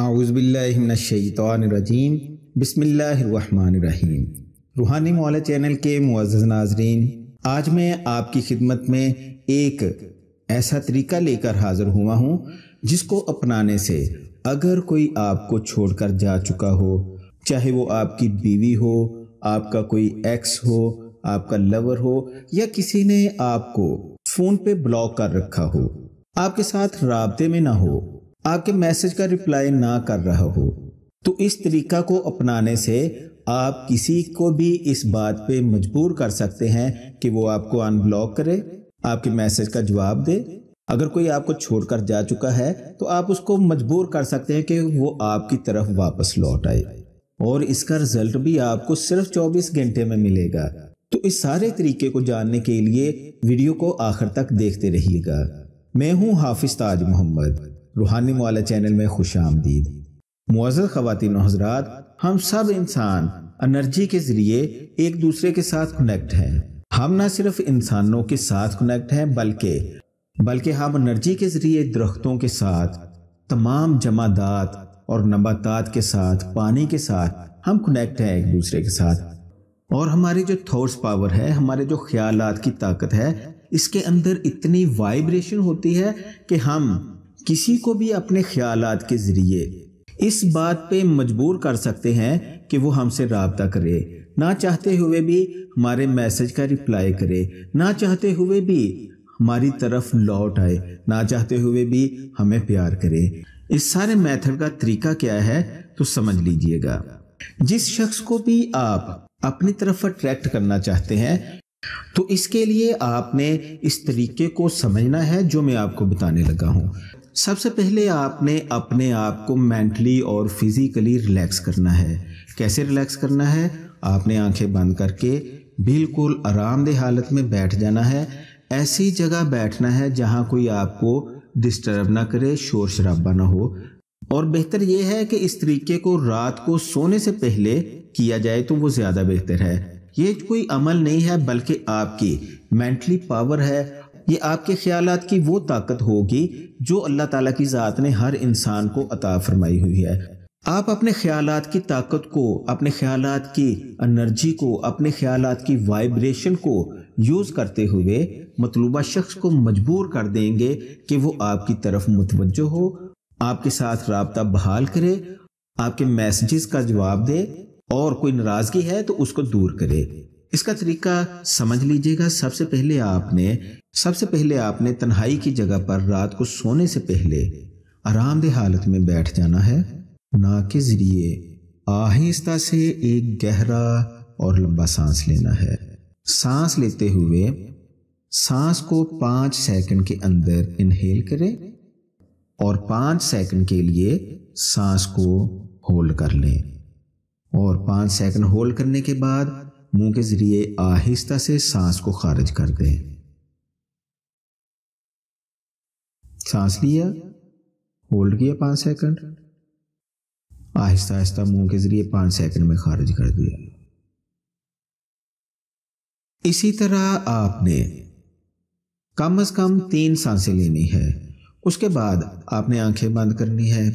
आउज़बिल्लाशीम बसमीम रूहानी मौल चैनल के मुआज़ नाजरीन आज मैं आपकी खिदमत में एक ऐसा तरीका लेकर हाज़िर हुआ हूँ जिसको अपनाने से अगर कोई आपको छोड़कर जा चुका हो चाहे वो आपकी बीवी हो आपका कोई एक्स हो आपका लवर हो या किसी ने आपको फ़ोन पे ब्लॉक कर रखा हो आपके साथ रबते में ना हो आपके मैसेज का रिप्लाई ना कर रहा हो तो इस तरीका को अपनाने से आप किसी को भी इस बात पे मजबूर कर सकते हैं कि वो आपको अनब्लॉक करे आपके मैसेज का जवाब दे अगर कोई आपको छोड़कर जा चुका है तो आप उसको मजबूर कर सकते हैं कि वो आपकी तरफ वापस लौट आए और इसका रिजल्ट भी आपको सिर्फ 24 घंटे में मिलेगा तो इस सारे तरीके को जानने के लिए वीडियो को आखिर तक देखते रहिएगा मैं हूं हाफिज ताज मोहम्मद रूहानी मोला चैनल में खुश आमदीद मुआजर ख़वान हजरात हम सब इंसान एनर्जी के ज़रिए एक दूसरे के साथ कनेक्ट हैं हम ना सिर्फ इंसानों के साथ कनेक्ट हैं बल्कि बल्कि हम एनर्जी के ज़रिए दरख्तों के साथ तमाम जमादात और नबातात के साथ पानी के साथ हम कनेक्ट हैं एक दूसरे के साथ और हमारी जो थॉट्स पावर है हमारे जो ख्याल की ताकत है इसके अंदर इतनी वाइब्रेशन होती है कि हम किसी को भी अपने ख्याल के ज़रिए इस बात पे मजबूर कर सकते हैं कि वो हमसे रबता करे ना चाहते हुए भी हमारे मैसेज का रिप्लाई करे ना चाहते हुए भी हमारी तरफ लौट आए ना चाहते हुए भी हमें प्यार करे इस सारे मेथड का तरीका क्या है तो समझ लीजिएगा जिस शख्स को भी आप अपनी तरफ अट्रैक्ट करना चाहते हैं तो इसके लिए आपने इस तरीके को समझना है जो मैं आपको बताने लगा हूँ सबसे पहले आपने अपने आप को मेंटली और फिज़िकली रिलैक्स करना है कैसे रिलैक्स करना है आपने आंखें बंद करके बिल्कुल आरामदेह हालत में बैठ जाना है ऐसी जगह बैठना है जहां कोई आपको डिस्टर्ब ना करे शोर शराबा ना हो और बेहतर यह है कि इस तरीके को रात को सोने से पहले किया जाए तो वो ज़्यादा बेहतर है ये कोई अमल नहीं है बल्कि आपकी मेंटली पावर है ये आपके ख्याल की वो ताकत होगी जो अल्लाह ताला की ज़ात ने हर इंसान को अता फरमाई हुई है आप अपने ख्याल की ताकत को अपने ख्याल की एनर्जी को अपने ख्याल की वाइब्रेशन को यूज़ करते हुए मतलूबा शख्स को मजबूर कर देंगे कि वो आपकी तरफ मुतवजो हो आपके साथ रबता बहाल करे आपके मैसेजेस का जवाब दे और कोई नाराज़गी है तो उसको दूर करे इसका तरीका समझ लीजिएगा सबसे पहले आपने सबसे पहले आपने तन्हाई की जगह पर रात को सोने से पहले आरामदेह हालत में बैठ जाना है नाक के जरिए आहिस्ता से एक गहरा और लंबा सांस लेना है सांस लेते हुए सांस को पाँच सेकंड के अंदर इनहेल करें और पाँच सेकंड के लिए सांस को होल्ड कर लें और पाँच सेकंड होल्ड करने के बाद मुंह के ज़रिए आहिस्ता से सांस को खारिज कर दें सांस लिया होल्ड किया पांच सेकंड आहिस्ता आहिस्ता मुंह के ज़रिए पांच सेकंड में खारिज कर दिया इसी तरह आपने कम अज़ कम तीन सांसें लेनी है उसके बाद आपने आंखें बंद करनी है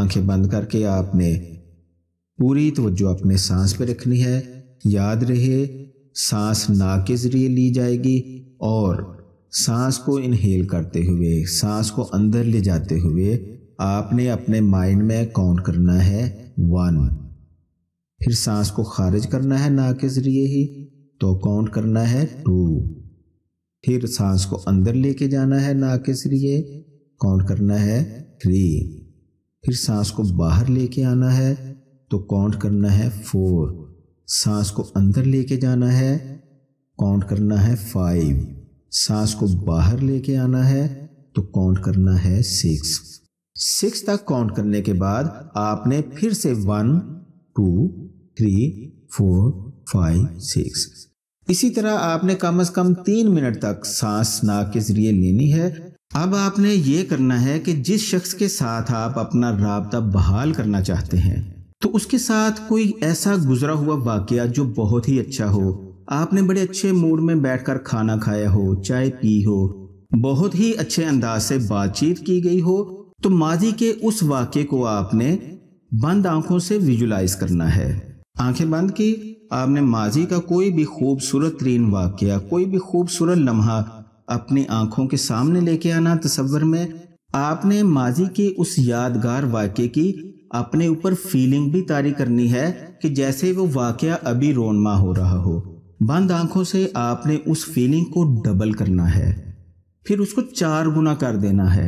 आंखें बंद करके आपने पूरी तवज्जो अपने सांस पे रखनी है याद रहे सांस ना के ज़रिए ली जाएगी और सांस को इनहेल करते हुए सांस को अंदर ले जाते हुए आपने अपने माइंड में काउंट करना है वन फिर सांस को खारिज करना है ना के ज़रिए ही तो काउंट करना है टू फिर सांस को अंदर लेके जाना है ना के ज़रिए काउंट करना है थ्री फिर सांस को बाहर लेके आना है तो काउंट करना है फोर सांस को अंदर लेके जाना है काउंट करना है फाइव सांस को बाहर लेके आना है तो काउंट करना है सिक्स सिक्स तक काउंट करने के बाद आपने फिर से one two three four five six इसी तरह आपने कम से कम तीन मिनट तक सांस नाक के जरिए लेनी है अब आपने ये करना है कि जिस शख्स के साथ आप अपना रबता बहाल करना चाहते हैं तो उसके साथ कोई ऐसा गुजरा हुआ वाक्य जो बहुत ही अच्छा हो आपने बड़े अच्छे मूड में बैठकर खाना खाया हो चाय पी हो बहुत ही अच्छे अंदाज से बातचीत की गई हो तो माजी के उस वाक्य को आपने बंद आंखों से विजुलाइज करना है आंखें बंद की आपने माजी का कोई भी खूबसूरत तरीन वाक्य कोई भी खूबसूरत लम्हा अपनी आंखों के सामने लेके आना तस्वर में आपने माजी के उस यादगार वाक्य की अपने ऊपर फीलिंग भी तारी करनी है कि जैसे वो वाकया अभी रोनमा हो रहा हो बंद आंखों से आपने उस फीलिंग को डबल करना है फिर उसको चार गुना कर देना है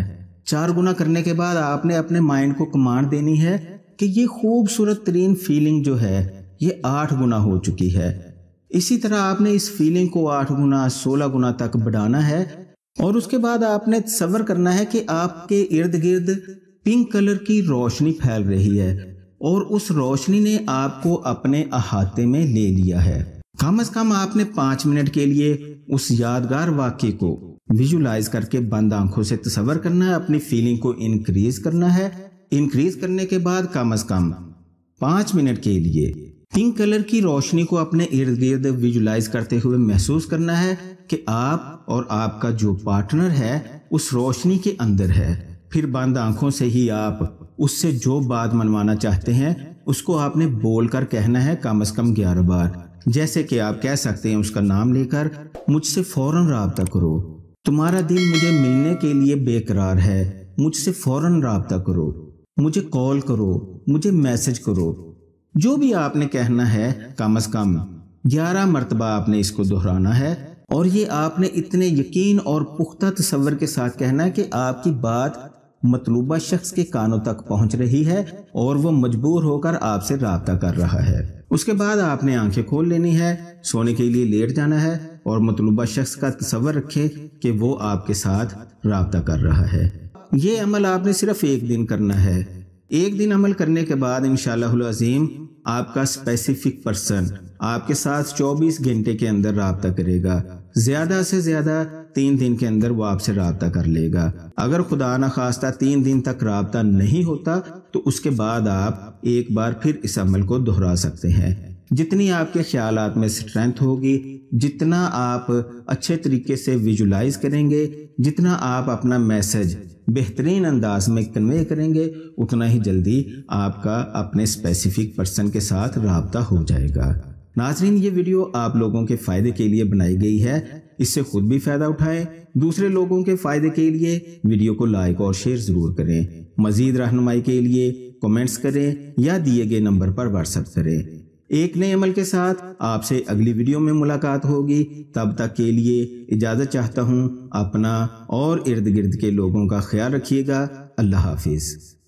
चार गुना करने के बाद आपने अपने माइंड को कमांड देनी है कि ये खूबसूरत तरीन फीलिंग जो है ये आठ गुना हो चुकी है इसी तरह आपने इस फीलिंग को आठ गुना सोलह गुना तक बढ़ाना है और उसके बाद आपने सबर करना है कि आपके इर्द गिर्द पिंक कलर की रोशनी फैल रही है और उस रोशनी ने आपको अपने अहाते में ले लिया है कम अज कम आपने पांच मिनट के लिए उस यादगार वाक्य को विजुलाइज करके बंद आंखों से तस्वर करना है अपनी फीलिंग को इंक्रीज करना है इंक्रीज करने के बाद कम अज कम पांच मिनट के लिए पिंक कलर की रोशनी को अपने इर्द गिर्द विजुलाइज करते हुए महसूस करना है कि आप और आपका जो पार्टनर है उस रोशनी के अंदर है फिर बंद आंखों से ही आप उससे जो बात मनवाना चाहते हैं उसको आपने बोल कर कहना है कम अज कम ग्यारह बार जैसे कि आप कह सकते हैं उसका नाम लेकर मुझसे फौरन रबता करो तुम्हारा दिल मुझे मिलने के लिए बेकरार है मुझसे फौरन रबता करो मुझे कॉल करो मुझे मैसेज करो जो भी आपने कहना है कम अज कम ग्यारह मरतबा आपने इसको दोहराना है और ये आपने इतने यकीन और पुख्ता तस्वर के साथ कहना है कि आपकी बात मतलूबा शख्स के कानों तक पहुंच रही है और वो मजबूर होकर आपसे रहा कर रहा है उसके बाद आपने आंखें खोल लेनी है सोने के लिए लेट जाना है और मतलूबा शख्स का तस्वर रखे कि वो आपके साथ रहा कर रहा है ये अमल आपने सिर्फ एक दिन करना है एक दिन अमल करने के बाद इन आपका स्पेसिफिक पर्सन आपके साथ 24 घंटे के अंदर रबता करेगा ज्यादा से ज्यादा तीन दिन के अंदर वो आपसे रबता कर लेगा अगर खुदा न खास्ता तीन दिन तक रबता नहीं होता तो उसके बाद आप एक बार फिर इस अमल को दोहरा सकते हैं जितनी आपके ख्याल में स्ट्रेंथ होगी जितना आप अच्छे तरीके से विजुलाइज करेंगे जितना आप अपना मैसेज बेहतरीन अंदाज में कन्वे करेंगे उतना ही जल्दी आपका अपने स्पेसिफिक पर्सन के साथ रहा हो जाएगा नाजरीन ये वीडियो आप लोगों के फ़ायदे के लिए बनाई गई है इससे खुद भी फ़ायदा उठाएं दूसरे लोगों के फ़ायदे के लिए वीडियो को लाइक और शेयर ज़रूर करें मज़ीद रहनुमाई के लिए कमेंट्स करें या दिए गए नंबर पर व्हाट्सएप करें एक नए अमल के साथ आपसे अगली वीडियो में मुलाकात होगी तब तक के लिए इजाज़त चाहता हूँ अपना और इर्द गिर्द के लोगों का ख्याल रखिएगा अल्लाह हाफिज़